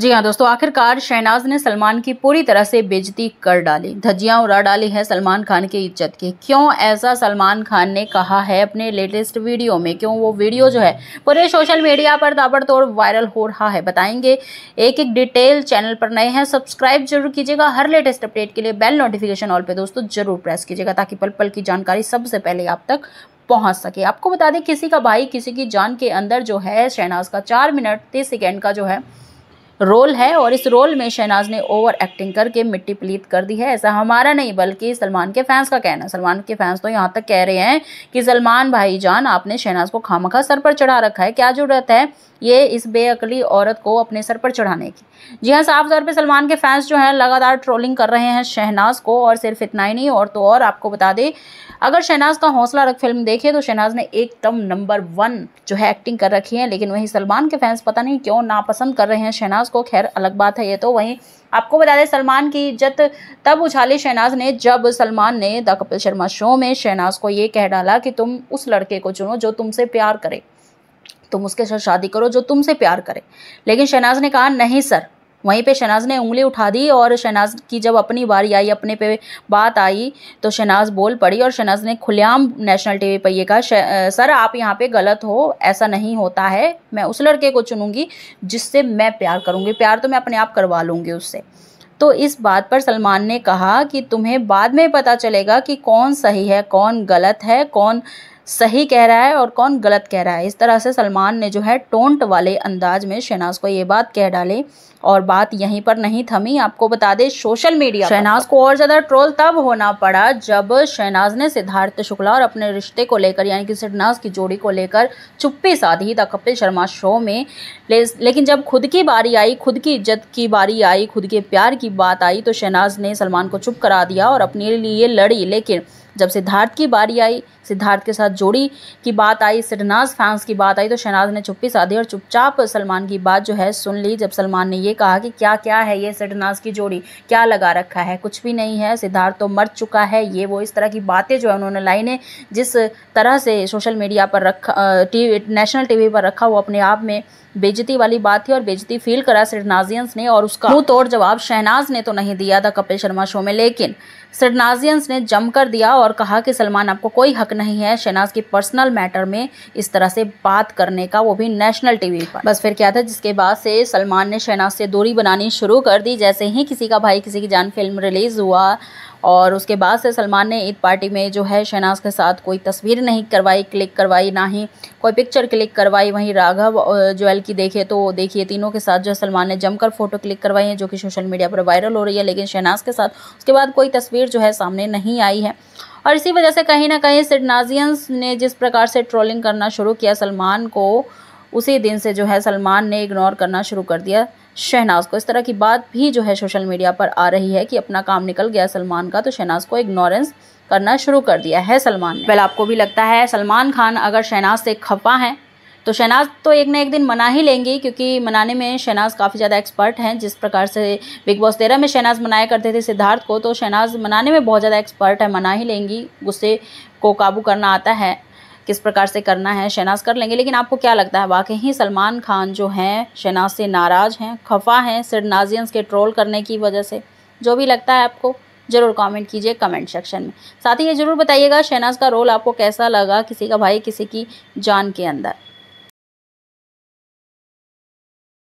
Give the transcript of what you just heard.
जी हाँ दोस्तों आखिरकार शहनाज ने सलमान की पूरी तरह से बेजती कर डाली धज्जियां उड़ा डाली है सलमान खान की इज्जत की क्यों ऐसा सलमान खान ने कहा है अपने लेटेस्ट वीडियो में क्यों वो वीडियो जो है पूरे सोशल मीडिया पर ताबड़तोड़ वायरल हो रहा है बताएंगे एक एक डिटेल चैनल पर नए हैं सब्सक्राइब जरूर कीजिएगा हर लेटेस्ट अपडेट के लिए बेल नोटिफिकेशन ऑल पर दोस्तों जरूर प्रेस कीजिएगा ताकि पल पल की जानकारी सबसे पहले आप तक पहुंच सके आपको बता दें किसी का भाई किसी की जान के अंदर जो है शहनाज का चार मिनट तीस सेकेंड का जो है रोल है और इस रोल में शहनाज ने ओवर एक्टिंग करके मिट्टी पलीत कर दी है ऐसा हमारा नहीं बल्कि सलमान के फैंस का कहना सलमान के फैंस तो यहाँ तक कह रहे हैं कि सलमान भाई जान आपने शहनाज को खामखा सर पर चढ़ा रखा है क्या जरूरत है ये इस बेअकली औरत को अपने सर पर चढ़ाने की जी हाँ साफ तौर पर सलमान के फैंस जो हैं लगातार ट्रोलिंग कर रहे हैं शहनाज को और सिर्फ इतना ही नहीं और तो और आपको बता दें अगर शहनाज का हौसला रख फिल्म देखे तो शहनाज ने एकदम नंबर वन जो है एक्टिंग कर रखी है लेकिन वहीं सलमान के फैंस पता नहीं क्यों नापसंद कर रहे हैं शहनाज शहनाज को खैर अलग बात है ये तो वहीं आपको बता दें सलमान की इज्जत तब उछाली शहनाज ने जब सलमान ने द कपिल शर्मा शो में शहनाज को ये कह डाला कि तुम उस लड़के को चुनो जो तुमसे प्यार करे तुम उसके साथ शादी करो जो तुमसे प्यार करे लेकिन शहनाज ने कहा नहीं सर वहीं पे शहनाज ने उंगली उठा दी और शहनाज की जब अपनी बारी आई अपने पे बात आई तो शहनाज बोल पड़ी और शहनाज ने खुलेआम नेशनल टीवी पर यह कहा सर आप यहाँ पे गलत हो ऐसा नहीं होता है मैं उस लड़के को चुनूंगी जिससे मैं प्यार करूँगी प्यार तो मैं अपने आप करवा लूँगी उससे तो इस बात पर सलमान ने कहा कि तुम्हें बाद में पता चलेगा कि कौन सही है कौन गलत है कौन सही कह रहा है और कौन गलत कह रहा है इस तरह से सलमान ने जो है टोंट वाले अंदाज में शहनाज को ये बात कह डाली और बात यहीं पर नहीं थमी आपको बता दें सोशल मीडिया शहनाज को और ज़्यादा ट्रोल तब होना पड़ा जब शहनाज ने सिद्धार्थ शुक्ला और अपने रिश्ते को लेकर यानी कि शहनाज की जोड़ी को लेकर चुप्पी साधी था कपिल शर्मा शो में ले, लेकिन जब खुद की बारी आई खुद की इज्जत की बारी आई खुद के प्यार की बात आई तो शहनाज ने सलमान को चुप करा दिया और अपने लिए लड़ी लेकिन जब सिद्धार्थ की बारी आई सिद्धार्थ के साथ जोड़ी की बात आई शहनाज फैंस की बात आई तो शहनाज ने चुप्पी साधी और चुपचाप सलमान की बात जो है सुन ली जब सलमान ने ये कहा कि क्या क्या है ये शहनाज की जोड़ी क्या लगा रखा है कुछ भी नहीं है सिद्धार्थ तो मर चुका है ये वो इस तरह की बातें जो है उन्होंने लाइने जिस तरह से सोशल मीडिया पर रखा टी नेशनल टी पर रखा वो अपने आप में बेजती वाली बात थी और बेजती फील करा शहनाजियंस ने और उसका मुंह तोड़ जवाब शहनाज ने तो नहीं दिया था कपिल शर्मा शो में लेकिन सरनाजियंस ने जमकर दिया और कहा कि सलमान आपको कोई हक नहीं है शहनाज की पर्सनल मैटर में इस तरह से बात करने का वो भी नेशनल टीवी पर बस फिर क्या था जिसके बाद से सलमान ने शहनाज से दूरी बनानी शुरू कर दी जैसे ही किसी का भाई किसी की जान फिल्म रिलीज़ हुआ और उसके बाद से सलमान ने ईद पार्टी में जो है शहनाज के साथ कोई तस्वीर नहीं करवाई क्लिक करवाई ना ही कोई पिक्चर क्लिक करवाई वहीं राघव जोएल की देखे तो देखिए तीनों के साथ जो है सलमान ने जमकर फ़ोटो क्लिक करवाई है जो कि सोशल मीडिया पर वायरल हो रही है लेकिन शहनाज के साथ उसके बाद कोई तस्वीर जो है सामने नहीं आई है और इसी वजह से कहीं ना कहीं सिडनाजियंस ने जिस प्रकार से ट्रोलिंग करना शुरू किया सलमान को उसी दिन से जो है सलमान ने इग्नोर करना शुरू कर दिया शहनाज को इस तरह की बात भी जो है सोशल मीडिया पर आ रही है कि अपना काम निकल गया सलमान का तो शहनाज को इग्नोरेंस करना शुरू कर दिया है सलमान पहले आपको भी लगता है सलमान खान अगर शहनाज से खफा हैं तो शहनाज तो एक ना एक दिन मना ही लेंगी क्योंकि मनाने में शहनाज काफ़ी ज़्यादा एक्सपर्ट हैं जिस प्रकार से बिग बॉस तेरह में शहनाज मनाया करते थे सिद्धार्थ को तो शहनाज मनाने में बहुत ज़्यादा एक्सपर्ट है मना ही लेंगी गुस्से को काबू करना आता है किस प्रकार से करना है शहनाज कर लेंगे लेकिन आपको क्या लगता है वाकई ही सलमान खान जो हैं शहनाज से नाराज़ हैं खफा हैं सिरनाजियंस नाजियंस के ट्रोल करने की वजह से जो भी लगता है आपको ज़रूर कमेंट कीजिए कमेंट सेक्शन में साथ ही ये ज़रूर बताइएगा शहनाज का रोल आपको कैसा लगा किसी का भाई किसी की जान के अंदर